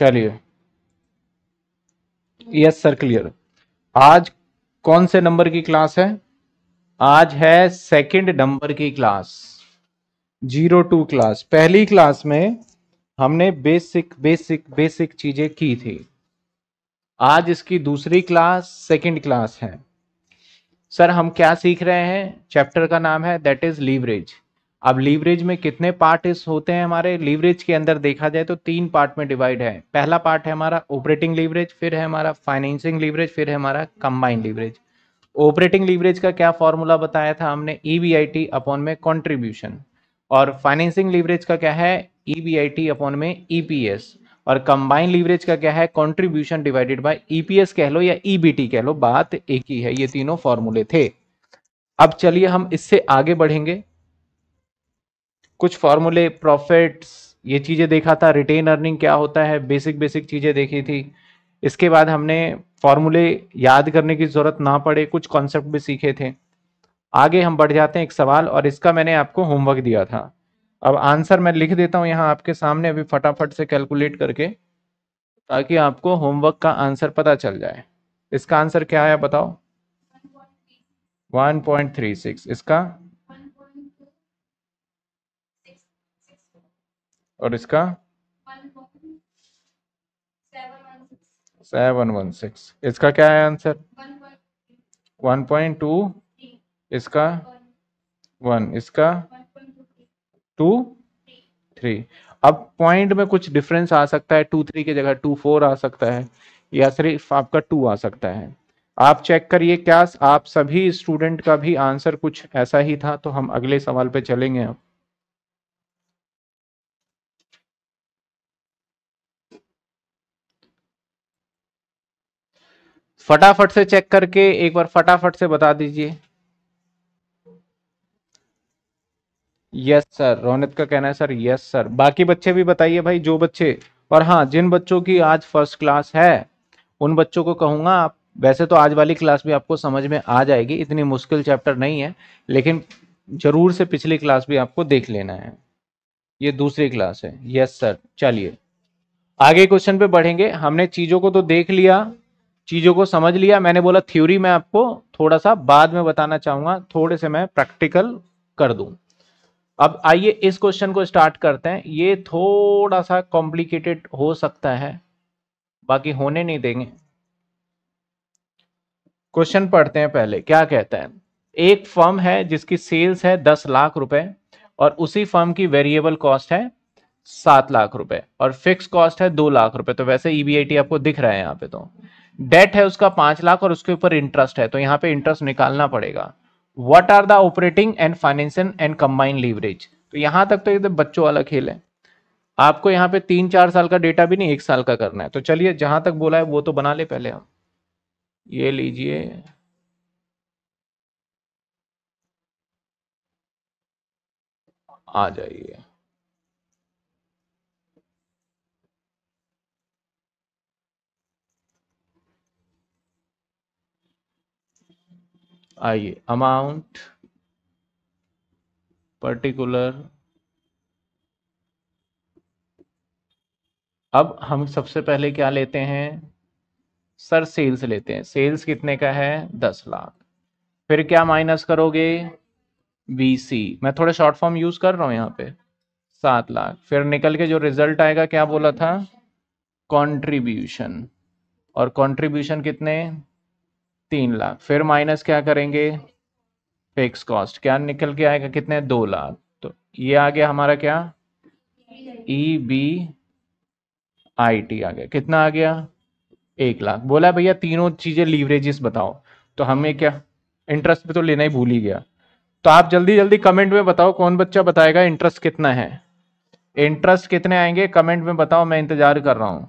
चलिए yes sir clear आज कौन से नंबर की क्लास है आज है सेकंड नंबर की क्लास जीरो टू क्लास पहली क्लास में हमने बेसिक बेसिक बेसिक चीजें की थी आज इसकी दूसरी क्लास सेकंड क्लास है सर हम क्या सीख रहे हैं चैप्टर का नाम है दैट इज लीवरेज अब लीवरेज में कितने पार्ट होते हैं हमारे लीवरेज के अंदर देखा जाए तो तीन पार्ट में डिवाइड है पहला पार्ट है हमारा ऑपरेटिंग लीवरेज फिर है हमारा फाइनेंसिंग लीवरेज फिर है हमारा कंबाइंड लीवरेज ऑपरेटिंग लीवरेज का क्या फॉर्मूला बताया था हमने ई e अपॉन में कॉन्ट्रीब्यूशन और फाइनेंसिंग लीवरेज का क्या है ई e अपॉन में ई e और कंबाइंड लीवरेज का क्या है कॉन्ट्रीब्यूशन डिवाइडेड बाय ईपीएस कह लो या ईबीटी कह लो बात एक ही है ये तीनों फॉर्मूले थे अब चलिए हम इससे आगे बढ़ेंगे कुछ फॉर्मूले प्रॉफिट्स ये चीज़ें देखा था रिटेन अर्निंग क्या होता है बेसिक बेसिक चीज़ें देखी थी इसके बाद हमने फॉर्मूले याद करने की ज़रूरत ना पड़े कुछ कॉन्सेप्ट भी सीखे थे आगे हम बढ़ जाते हैं एक सवाल और इसका मैंने आपको होमवर्क दिया था अब आंसर मैं लिख देता हूँ यहाँ आपके सामने अभी फटाफट से कैलकुलेट करके ताकि आपको होमवर्क का आंसर पता चल जाए इसका आंसर क्या आया बताओ 1.36 इसका और इसका सेवन वन सिक्स इसका क्या है आंसर वन पॉइंट टू इसका वन इसका टू थ्री अब पॉइंट में कुछ डिफरेंस आ सकता है टू थ्री की जगह टू फोर आ सकता है या सिर्फ आपका टू आ सकता है आप चेक करिए क्या आप सभी स्टूडेंट का भी आंसर कुछ ऐसा ही था तो हम अगले सवाल पे चलेंगे अब फटाफट से चेक करके एक बार फटाफट से बता दीजिए यस सर रोनित का कहना है सर यस सर बाकी बच्चे भी बताइए भाई जो बच्चे और हाँ जिन बच्चों की आज फर्स्ट क्लास है उन बच्चों को कहूंगा आप वैसे तो आज वाली क्लास भी आपको समझ में आ जाएगी इतनी मुश्किल चैप्टर नहीं है लेकिन जरूर से पिछली क्लास भी आपको देख लेना है ये दूसरी क्लास है यस सर चलिए आगे क्वेश्चन पे बढ़ेंगे हमने चीज़ों को तो देख लिया चीज़ों को समझ लिया मैंने बोला थ्योरी मैं आपको थोड़ा सा बाद में बताना चाहूंगा थोड़े से मैं प्रैक्टिकल कर दू अब आइए इस क्वेश्चन को स्टार्ट करते हैं ये थोड़ा सा कॉम्प्लिकेटेड हो सकता है बाकी होने नहीं देंगे क्वेश्चन पढ़ते हैं पहले क्या कहता है एक फर्म है जिसकी सेल्स है दस लाख रुपए और उसी फर्म की वेरिएबल कॉस्ट है सात लाख रुपए और फिक्स कॉस्ट है दो लाख रुपए तो वैसे ईबीआईटी e आपको दिख रहा है यहाँ पे तो डेट है उसका पांच लाख और उसके ऊपर इंटरेस्ट है तो यहाँ पे इंटरेस्ट निकालना पड़ेगा what are the operating and financial and combine leverage तो यहां तक तो एकदम तो बच्चों वाला खेल है आपको यहाँ पे तीन चार साल का डेटा भी नहीं एक साल का करना है तो चलिए जहां तक बोला है वो तो बना ले पहले हम ये लीजिए आ जाइए आइए अमाउंट पर्टिकुलर अब हम सबसे पहले क्या लेते हैं सर सेल्स लेते हैं सेल्स कितने का है दस लाख फिर क्या माइनस करोगे बीसी मैं थोड़े शॉर्ट फॉर्म यूज कर रहा हूं यहां पे सात लाख फिर निकल के जो रिजल्ट आएगा क्या बोला था कंट्रीब्यूशन और कंट्रीब्यूशन कितने तीन लाख फिर माइनस क्या करेंगे फिक्स कॉस्ट क्या निकल के आएगा कितने दो लाख तो ये आ गया हमारा क्या ई बी आई टी आ गया कितना आ गया एक लाख बोला भैया तीनों चीजें लीवरेजेस बताओ तो हमें क्या इंटरेस्ट पे तो लेना ही भूल ही गया तो आप जल्दी जल्दी कमेंट में बताओ कौन बच्चा बताएगा इंटरेस्ट कितना है इंटरेस्ट कितने आएंगे कमेंट में बताओ मैं इंतजार कर रहा हूं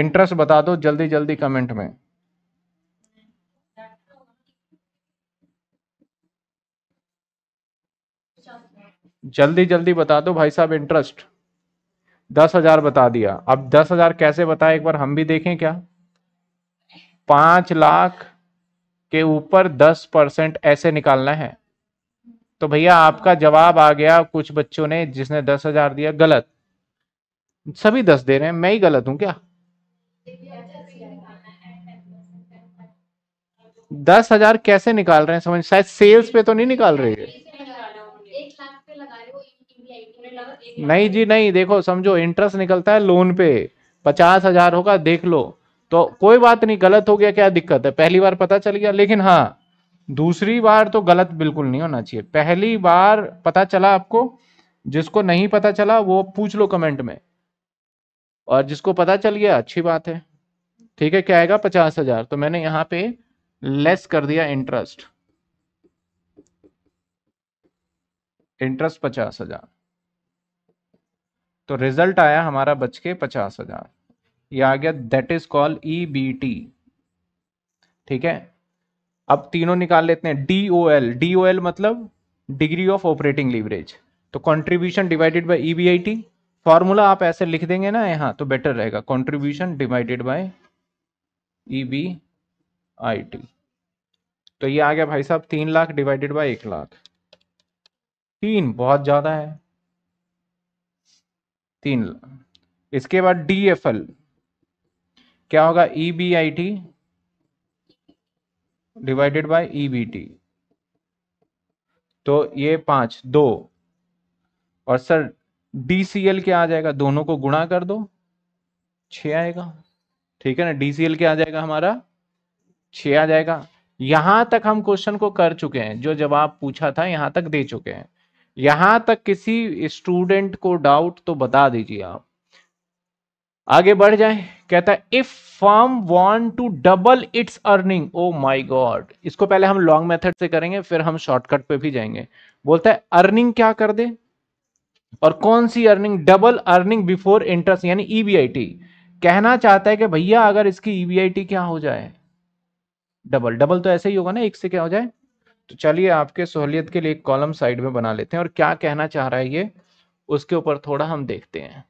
इंटरेस्ट बता दो जल्दी जल्दी कमेंट में जल्दी जल्दी बता दो भाई साहब इंटरेस्ट दस हजार बता दिया अब दस हजार कैसे बताए एक बार हम भी देखें क्या पांच लाख के ऊपर दस परसेंट ऐसे निकालना है तो भैया आपका जवाब आ गया कुछ बच्चों ने जिसने दस हजार दिया गलत सभी दस दे रहे हैं मैं ही गलत हूं क्या दस हजार कैसे निकाल रहे हैं समझ शायद सेल्स पे तो नहीं निकाल रही है नहीं जी नहीं देखो समझो इंटरेस्ट निकलता है लोन पे पचास हजार होगा देख लो तो कोई बात नहीं गलत हो गया क्या दिक्कत है पहली बार पता चल गया लेकिन हाँ दूसरी बार तो गलत बिल्कुल नहीं होना चाहिए पहली बार पता चला आपको जिसको नहीं पता चला वो पूछ लो कमेंट में और जिसको पता चल गया अच्छी बात है ठीक है क्या आएगा पचास हजार तो मैंने यहाँ पे लेस कर दिया इंटरेस्ट इंटरेस्ट पचास हजार तो रिजल्ट आया हमारा बच के पचास हजार ये आ गया that is call E B T ठीक है अब तीनों निकाल लेते हैं D O L D O L मतलब डिग्री ऑफ ऑपरेटिंग लीवरेज तो contribution divided by E B I T formula आप ऐसे लिख देंगे ना यहाँ तो बेटर रहेगा contribution divided by E B I T तो ये आ गया भाई साहब तीन लाख डिवाइडेड बाय एक लाख तीन बहुत ज़्यादा है तीन इसके बाद डी एफ एल क्या होगा E B I T divided by E B T तो ये पांच दो और सर डी सी एल क्या आ जाएगा दोनों को गुणा कर दो छ आएगा ठीक है ना डी सी एल क्या आ जाएगा हमारा छ आ जाएगा यहां तक हम क्वेश्चन को कर चुके हैं जो जवाब पूछा था यहां तक दे चुके हैं यहां तक किसी स्टूडेंट को डाउट तो बता दीजिए आप आगे बढ़ जाए कहता है if firm want to double its earning oh my god इसको पहले हम लॉन्ग मेथड से करेंगे फिर हम शॉर्टकट पे भी जाएंगे बोलता है अर्निंग क्या कर दे और कौन सी earning double earning before interest यानी ईबीआईटी e कहना चाहता है कि भैया अगर इसकी ईबीआईटी e क्या हो जाए डबल डबल तो ऐसे ही होगा ना एक से क्या हो जाए तो चलिए आपके सहूलियत के लिए एक कॉलम साइड में बना लेते हैं और क्या कहना चाह रहा है ये उसके ऊपर थोड़ा हम देखते हैं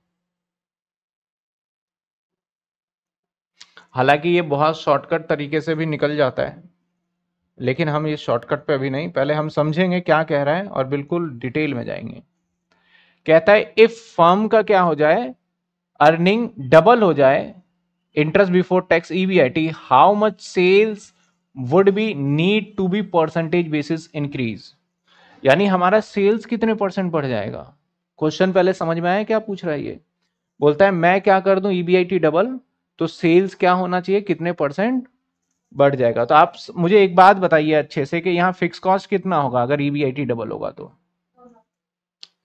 हालांकि ये बहुत शॉर्टकट तरीके से भी निकल जाता है लेकिन हम ये शॉर्टकट पे अभी नहीं पहले हम समझेंगे क्या कह रहा है और बिल्कुल डिटेल में जाएंगे कहता है इफ फर्म का क्या हो जाए अर्निंग डबल हो जाए interest before tax EBIT how much sales would be need to be percentage basis increase यानी हमारा सेल्स कितने परसेंट बढ़ जाएगा क्वेश्चन पहले समझ में आया क्या पूछ रहा है ये बोलता है मैं क्या कर दूं ईबीआईटी e डबल तो सेल्स क्या होना चाहिए कितने परसेंट बढ़ जाएगा तो आप मुझे एक बात बताइए अच्छे से कि यहाँ फिक्स कॉस्ट कितना होगा अगर ईबीआईटी e डबल होगा तो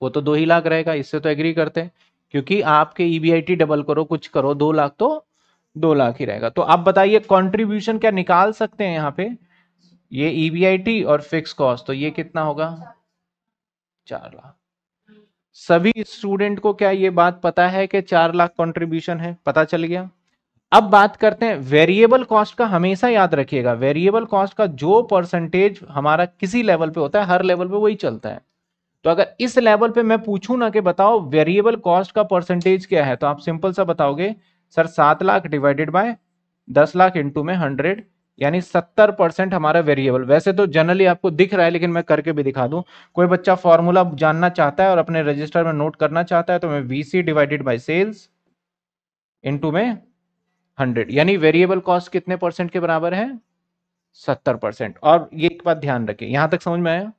वो तो दो ही लाख रहेगा इससे तो एग्री करते हैं क्योंकि आपके ईबीआईटी e डबल करो कुछ करो दो लाख तो दो लाख ही रहेगा तो आप बताइए कंट्रीब्यूशन क्या निकाल सकते हैं यहाँ पे ये ईबीआईटी e और फिक्स कॉस्ट तो ये कितना होगा चार लाख सभी स्टूडेंट को क्या ये बात पता है कि चार लाख कंट्रीब्यूशन है पता चल गया अब बात करते हैं वेरिएबल कॉस्ट का हमेशा याद रखिएगा वेरिएबल कॉस्ट का जो परसेंटेज हमारा किसी लेवल पे होता है हर लेवल पे वही चलता है तो अगर इस लेवल पे मैं पूछूं ना कि बताओ वेरिएबल कॉस्ट का परसेंटेज क्या है तो आप सिंपल सा बताओगे सर सात लाख डिवाइडेड बाय दस लाख इंटू में हंड्रेड यानी सत्तर परसेंट हमारा वेरिएबल वैसे तो जनरली आपको दिख रहा है लेकिन मैं करके भी दिखा दूं कोई बच्चा फॉर्मूला जानना चाहता है और अपने रजिस्टर में नोट करना चाहता है तो मैं V C divided by sales into में हंड्रेड यानी वेरिएबल कॉस्ट कितने परसेंट के बराबर है सत्तर परसेंट और ये एक बात ध्यान रखिए यहां तक समझ में आया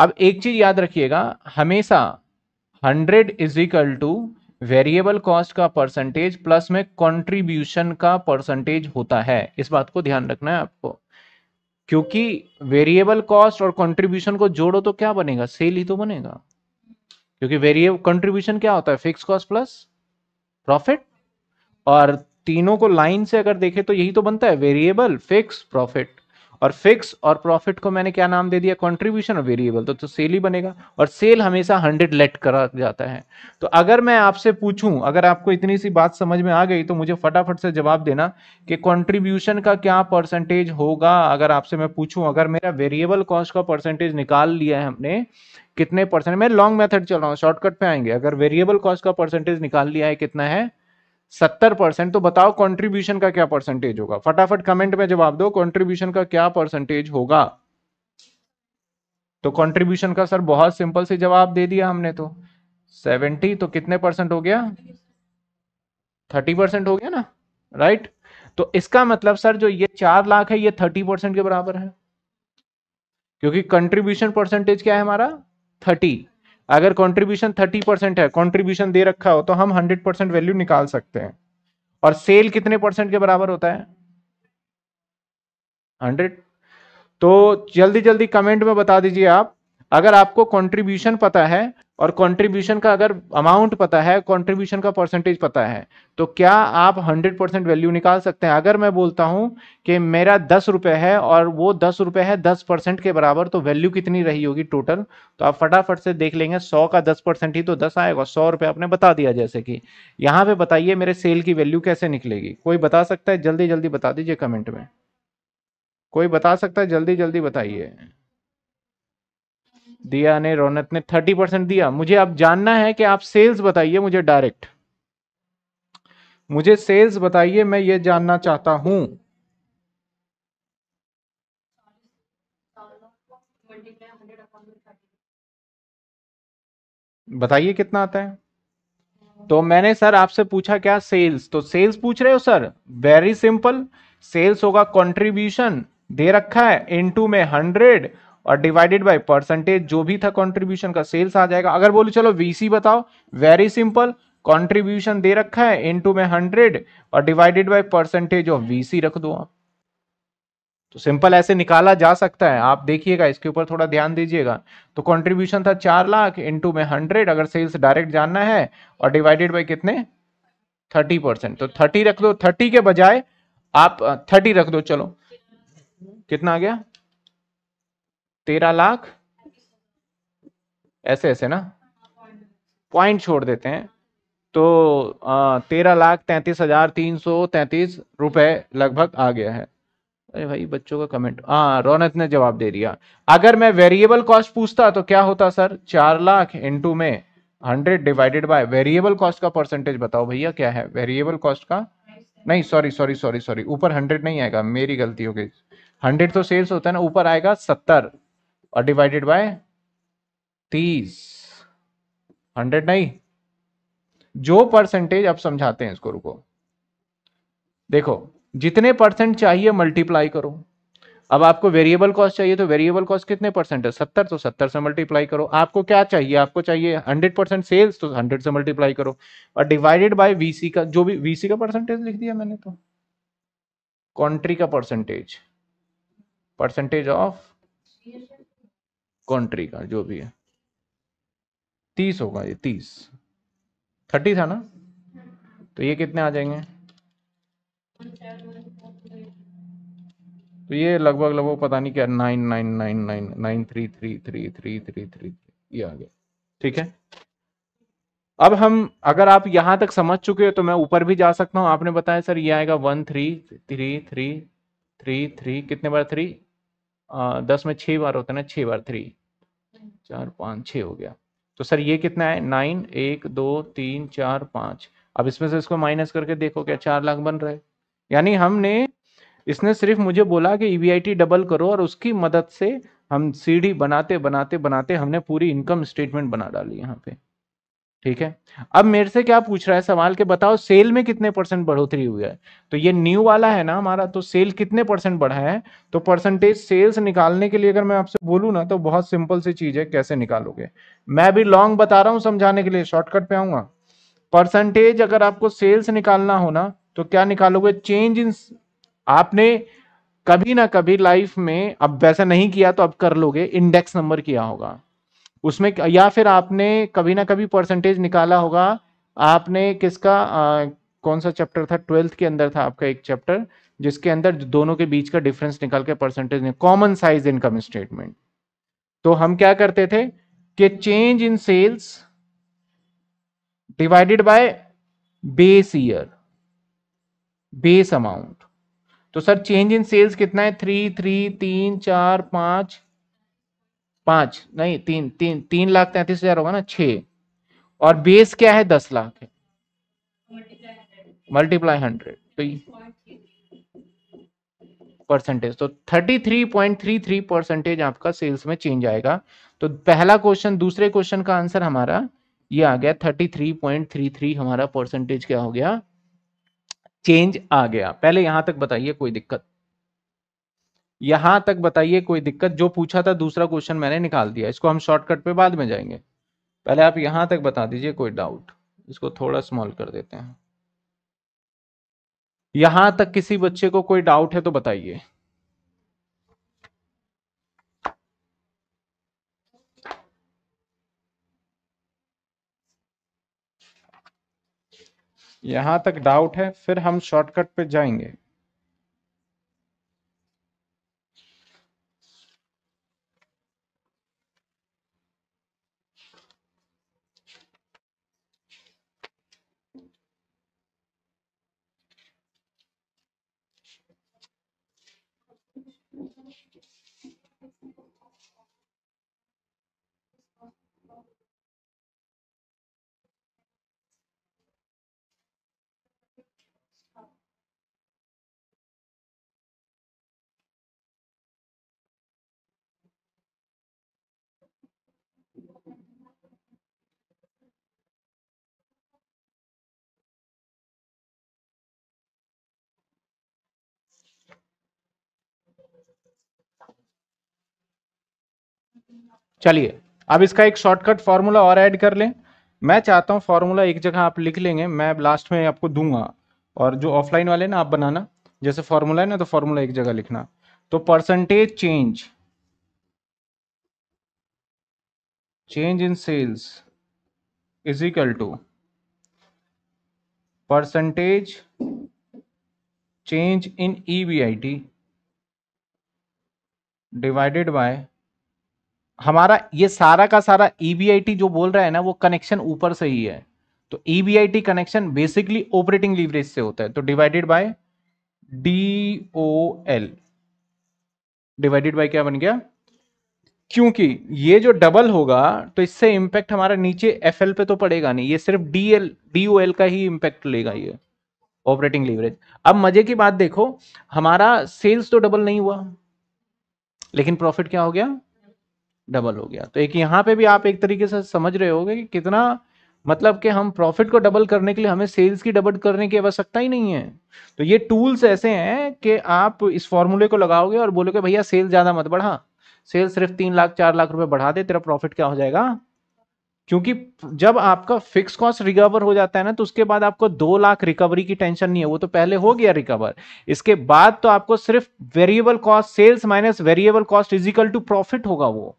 अब एक चीज याद रखिएगा हमेशा hundred is equal to variable cost का परसेंटेज प्लस में कंट्रीब्यूशन का परसेंटेज होता है इस बात को ध्यान रखना है आपको क्योंकि वेरिएबल कॉस्ट और कंट्रीब्यूशन को जोड़ो तो क्या बनेगा सेल ही तो बनेगा क्योंकि वेरिएबल कंट्रीब्यूशन क्या होता है फिक्स कॉस्ट प्लस प्रॉफिट और तीनों को लाइन से अगर देखें तो यही तो बनता है वेरिएबल फिक्स प्रॉफिट और फिक्स और प्रॉफिट को मैंने क्या नाम दे दिया कंट्रीब्यूशन और वेरिएबल तो, तो सेल ही बनेगा और सेल हमेशा हंड्रेड लेट करा जाता है तो अगर मैं आपसे पूछूं अगर आपको इतनी सी बात समझ में आ गई तो मुझे फटाफट से जवाब देना कि कंट्रीब्यूशन का क्या परसेंटेज होगा अगर आपसे मैं पूछूं अगर मेरा वेरिएबल कॉस्ट का परसेंटेज निकाल लिया है हमने कितने परसेंट मैं लॉन्ग मेथड चल रहा हूँ शॉर्टकट पे आएंगे अगर वेरिएबल कॉस्ट का परसेंटेज निकाल लिया है कितना है सत्तर परसेंट तो बताओ कंट्रीब्यूशन का क्या परसेंटेज होगा फटाफट कमेंट में जवाब दो कंट्रीब्यूशन का क्या परसेंटेज होगा तो कंट्रीब्यूशन का सर बहुत सिंपल से जवाब दे दिया हमने तो सेवेंटी तो कितने परसेंट हो गया थर्टी परसेंट हो गया ना राइट right? तो इसका मतलब सर जो ये चार लाख है ये थर्टी परसेंट के बराबर है क्योंकि कंट्रीब्यूशन परसेंटेज क्या है हमारा थर्टी अगर कंट्रीब्यूशन 30 परसेंट है कंट्रीब्यूशन दे रखा हो तो हम 100 परसेंट वैल्यू निकाल सकते हैं और सेल कितने परसेंट के बराबर होता है 100 तो जल्दी जल्दी कमेंट में बता दीजिए आप अगर आपको कंट्रीब्यूशन पता है और कंट्रीब्यूशन का अगर अमाउंट पता है कंट्रीब्यूशन का परसेंटेज पता है तो क्या आप 100 परसेंट वैल्यू निकाल सकते हैं अगर मैं बोलता हूं कि मेरा दस रुपये है और वो दस रुपये है दस परसेंट के बराबर तो वैल्यू कितनी रही होगी टोटल तो आप फटाफट से देख लेंगे सौ का दस परसेंट ही तो दस आएगा सौ रुपये आपने बता दिया जैसे कि यहाँ पे बताइए मेरे सेल की वैल्यू कैसे निकलेगी कोई बता सकता है जल्दी जल्दी बता दीजिए कमेंट में कोई बता सकता है जल्दी जल्दी बताइए दिया ने रौनक ने थर्टी परसेंट दिया मुझे अब जानना है कि आप सेल्स बताइए मुझे डायरेक्ट मुझे सेल्स बताइए मैं ये जानना चाहता हूं बताइए कितना आता है तो मैंने सर आपसे पूछा क्या सेल्स तो सेल्स पूछ रहे हो सर वेरी सिंपल सेल्स होगा कंट्रीब्यूशन दे रखा है इनटू में हंड्रेड और डिवाइडेड बाय परसेंटेज जो भी था कंट्रीब्यूशन का सेल्स आ जाएगा अगर बोलो चलो वीसी बताओ वेरी सिंपल कंट्रीब्यूशन दे रखा है इन टू में हंड्रेड और divided by percentage of VC रख दो आप तो सिंपल ऐसे निकाला जा सकता है आप देखिएगा इसके ऊपर थोड़ा ध्यान दीजिएगा तो कॉन्ट्रीब्यूशन था चार लाख इंटू में हंड्रेड अगर सेल्स डायरेक्ट जानना है और डिवाइडेड बाई कितने थर्टी परसेंट तो थर्टी रख दो थर्टी के बजाय आप थर्टी रख दो चलो कितना आ गया तेरह लाख ऐसे ऐसे ना पॉइंट छोड़ देते हैं तो तेरह लाख तैंतीस हजार तीन सौ तैंतीस रुपए लगभग आ गया है अरे भाई बच्चों का कमेंट हाँ रौनक ने जवाब दे दिया अगर मैं वेरिएबल कॉस्ट पूछता तो क्या होता सर चार लाख इंटू में hundred divided by variable cost का परसेंटेज बताओ भैया क्या है वेरिएबल कॉस्ट का नहीं सॉरी सॉरी सॉरी सॉरी ऊपर हंड्रेड नहीं आएगा मेरी गलती हो गई हंड्रेड तो सेल्स होता है ना ऊपर आएगा सत्तर और डिवाइडेड बाय तीस हंड्रेड नहीं जो परसेंटेज आप समझाते हैं इसको रुको देखो जितने परसेंट चाहिए मल्टीप्लाई करो अब आपको वेरिएबल कॉस्ट चाहिए तो वेरिएबल कॉस्ट कितने परसेंट है सत्तर तो सत्तर से मल्टीप्लाई करो आपको क्या चाहिए आपको चाहिए हंड्रेड परसेंट सेल्स तो हंड्रेड से मल्टीप्लाई करो और डिवाइडेड बाय वीसी का जो भी वीसी का परसेंटेज लिख दिया मैंने तो कंट्री का परसेंटेज परसेंटेज ऑफ कंट्री का जो भी है तीस होगा ये तीस थर्टी था ना तो ये कितने आ जाएंगे तो ये लगभग लगभग पता नहीं क्या nine nine nine nine nine three three three three three three ये आ गया ठीक है अब हम अगर आप यहां तक समझ चुके हो तो मैं ऊपर भी जा सकता हूं आपने बताया सर ये आएगा one three three three three three कितने बार थ्री दस में छह बार होता है ना छह बार थ्री चार पाँच छः हो गया तो सर ये कितना है नाइन एक दो तीन चार पाँच अब इसमें से इसको माइनस करके देखो क्या चार लाख बन रहे यानी हमने इसने सिर्फ मुझे बोला कि ई e डबल करो और उसकी मदद से हम सीढ़ी बनाते बनाते बनाते हमने पूरी इनकम स्टेटमेंट बना डाली यहाँ पे ठीक है अब मेरे से क्या पूछ रहा है सवाल के बताओ सेल में कितने परसेंट बढ़ोतरी हुई है तो ये न्यू वाला है ना हमारा तो सेल कितने परसेंट बढ़ा है तो परसेंटेज सेल्स निकालने के लिए अगर मैं आपसे बोलूँ ना तो बहुत सिंपल सी चीज़ है कैसे निकालोगे मैं भी लॉन्ग बता रहा हूँ समझाने के लिए शॉर्टकट पे आऊंगा परसेंटेज अगर आपको सेल्स निकालना हो ना तो क्या निकालोगे चेंज इन आपने कभी ना कभी लाइफ में अब वैसा नहीं किया तो अब कर लोगे इंडेक्स नंबर किया होगा उसमें या फिर आपने कभी ना कभी परसेंटेज निकाला होगा आपने किसका आ, कौन सा चैप्टर था ट्वेल्थ के अंदर था आपका एक चैप्टर जिसके अंदर दोनों के बीच का डिफरेंस निकाल के percentage common size income statement तो हम क्या करते थे कि change in sales divided by base year base amount तो सर चेंज इन सेल्स कितना है थ्री थ्री तीन चार पांच पांच नहीं तीन तीन तीन लाख तैतीस हजार होगा ना छ और बेस क्या है दस लाख है मल्टीप्लाई हंड्रेड तो परसेंटेज तो thirty three point three three percentage आपका सेल्स में चेंज आएगा तो पहला क्वेश्चन दूसरे क्वेश्चन का आंसर हमारा ये आ गया thirty three point three three हमारा परसेंटेज क्या हो गया चेंज आ गया पहले यहां तक बताइए कोई दिक्कत यहां तक बताइए कोई दिक्कत जो पूछा था दूसरा क्वेश्चन मैंने निकाल दिया इसको हम शॉर्टकट पे बाद में जाएंगे पहले आप यहां तक बता दीजिए कोई डाउट इसको थोड़ा स्मॉल कर देते हैं यहां तक किसी बच्चे को कोई डाउट है तो बताइए यहां तक डाउट है फिर हम शॉर्टकट पे जाएंगे चलिए अब इसका एक शॉर्टकट फॉर्मूला और ऐड कर लें मैं चाहता हूं फॉर्मूला एक जगह आप लिख लेंगे मैं लास्ट में आपको दूंगा और जो ऑफलाइन वाले ना आप बनाना जैसे फॉर्मूला है ना तो फॉर्मूला एक जगह लिखना तो percentage change change in sales is equal to percentage change in EBIT divided by हमारा ये सारा का सारा ईबीआईटी e जो बोल रहा है ना वो कनेक्शन ऊपर से ही है तो EBIT connection basically operating leverage से होता है तो divided by D O L divided by क्या बन गया क्योंकि ये जो डबल होगा तो इससे इम्पैक्ट हमारा नीचे एफ एल पे तो पड़ेगा नहीं ये सिर्फ D L D O L का ही इम्पैक्ट लेगा ये ऑपरेटिंग लीवरेज अब मजे की बात देखो हमारा सेल्स तो डबल नहीं हुआ लेकिन प्रॉफिट क्या हो गया डबल हो गया तो एक यहाँ पे भी आप एक तरीके से समझ रहे होंगे कि कितना मतलब कि हम प्रॉफिट को डबल करने के लिए हमें सेल्स की डबल करने की आवश्यकता ही नहीं है तो ये टूल्स ऐसे हैं कि आप इस फॉर्मूले को लगाओगे और बोलोगे भैया सेल्स ज़्यादा मत बढ़ा सेल्स सिर्फ तीन लाख चार लाख रुपए बढ़ा दे तेरा प्रॉफिट क्या हो जाएगा क्योंकि जब आपका फिक्स कॉस्ट रिकवर हो जाता है ना तो उसके बाद आपको दो लाख रिकवरी की टेंशन नहीं है वो तो पहले हो गया रिकवर इसके बाद तो आपको सिर्फ variable cost sales minus variable cost equal to profit होगा वो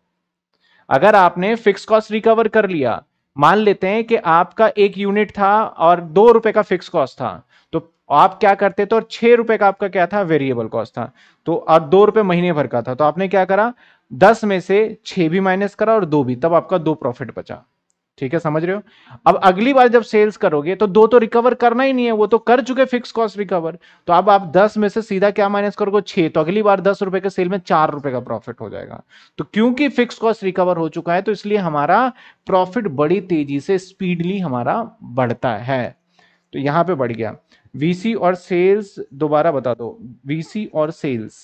अगर आपने फिक्स कॉस्ट रिकवर कर लिया मान लेते हैं कि आपका एक यूनिट था और दो रुपए का फिक्स कॉस्ट था तो आप क्या करते थे और छह रुपए का आपका क्या था वेरिएबल कॉस्ट था तो और दो रुपए महीने भर का था तो आपने क्या करा दस में से छह भी माइनस करा और दो भी तब आपका दो प्रॉफिट बचा ठीक है समझ रहे हो अब अगली बार जब सेल्स करोगे तो दो तो रिकवर करना ही नहीं है वो तो कर चुके फिक्स कॉस्ट रिकवर तो अब आप दस में से सीधा क्या माइनस करोगे छह तो अगली बार दस रुपए के सेल में चार रुपए का प्रॉफिट हो जाएगा तो क्योंकि फिक्स कॉस्ट रिकवर हो चुका है तो इसलिए हमारा प्रॉफिट बड़ी तेजी से स्पीडली हमारा बढ़ता है तो यहां पर बढ़ गया वीसी और सेल्स दोबारा बता दो वीसी और सेल्स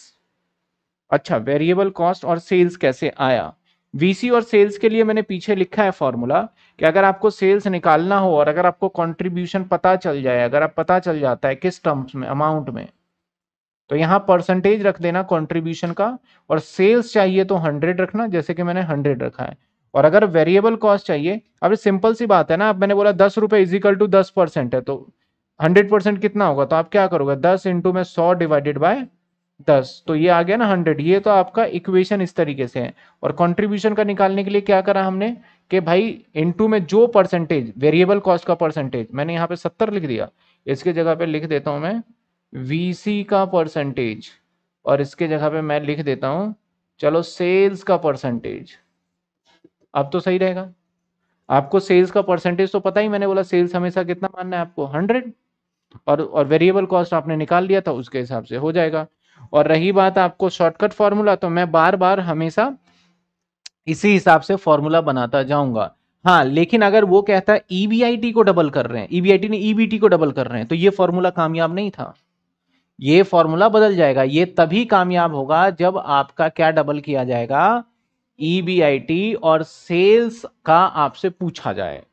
अच्छा वेरिएबल कॉस्ट और सेल्स कैसे आया वीसी और सेल्स के लिए मैंने पीछे लिखा है फॉर्मूला कि अगर आपको सेल्स निकालना हो और अगर आपको कंट्रीब्यूशन पता चल जाए अगर आप पता चल जाता है किस टर्म्स में अमाउंट में तो यहाँ परसेंटेज रख देना कंट्रीब्यूशन का और सेल्स चाहिए तो हंड्रेड रखना जैसे कि मैंने हंड्रेड रखा है और अगर वेरिएबल कॉस्ट चाहिए अब सिंपल सी बात है ना अब मैंने बोला दस रुपये इजिकल टू दस परसेंट है तो हंड्रेड परसेंट कितना होगा तो आप क्या करोगे दस इंटू में सौ डिवाइडेड बाय दस तो ये आ गया ना हंड्रेड ये तो आपका इक्वेशन इस तरीके से है और कंट्रीब्यूशन का निकालने के लिए क्या करा हमने कि भाई इनटू में जो परसेंटेज वेरिएबल कॉस्ट का परसेंटेज मैंने यहाँ पे सत्तर लिख दिया इसके जगह पे लिख देता हूँ मैं वीसी का परसेंटेज और इसके जगह पे मैं लिख देता हूँ चलो सेल्स का परसेंटेज अब तो सही रहेगा आपको सेल्स का परसेंटेज तो पता ही मैंने बोला सेल्स हमेशा कितना मानना है आपको हंड्रेड और और वेरिएबल कॉस्ट आपने निकाल लिया था उसके हिसाब से हो जाएगा और रही बात आपको शॉर्टकट फॉर्मूला तो मैं बार बार हमेशा इसी हिसाब से फॉर्मूला बनाता जाऊंगा हाँ लेकिन अगर वो कहता है ईबीआईटी e को डबल कर रहे हैं ईबीआईटी ने ईबीटी को डबल कर रहे हैं तो ये फॉर्मूला कामयाब नहीं था ये फॉर्मूला बदल जाएगा ये तभी कामयाब होगा जब आपका क्या डबल किया जाएगा ईबीआईटी e और सेल्स का आपसे पूछा जाए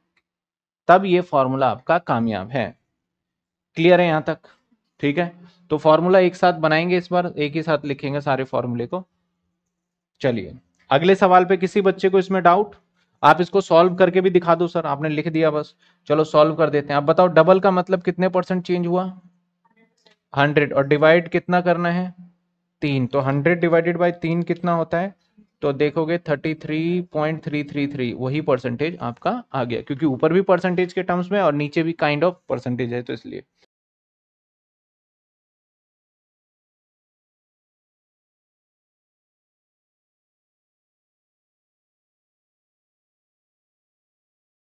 तब ये फॉर्मूला आपका कामयाब है क्लियर है यहां तक ठीक है तो फॉर्मूला एक साथ बनाएंगे इस बार एक ही साथ लिखेंगे सारे फॉर्मूले को चलिए अगले सवाल पे किसी बच्चे को इसमें डाउट आप इसको सॉल्व करके भी दिखा दो सर आपने लिख दिया बस चलो सॉल्व कर देते हैं आप बताओ डबल का मतलब कितने परसेंट चेंज हुआ हंड्रेड और डिवाइड कितना करना है तीन तो हंड्रेड डिवाइडेड बाई तीन कितना होता है तो देखोगे thirty three point three three three वही परसेंटेज आपका आ गया क्योंकि ऊपर भी परसेंटेज के टर्म्स में और नीचे भी काइंड ऑफ परसेंटेज है तो इसलिए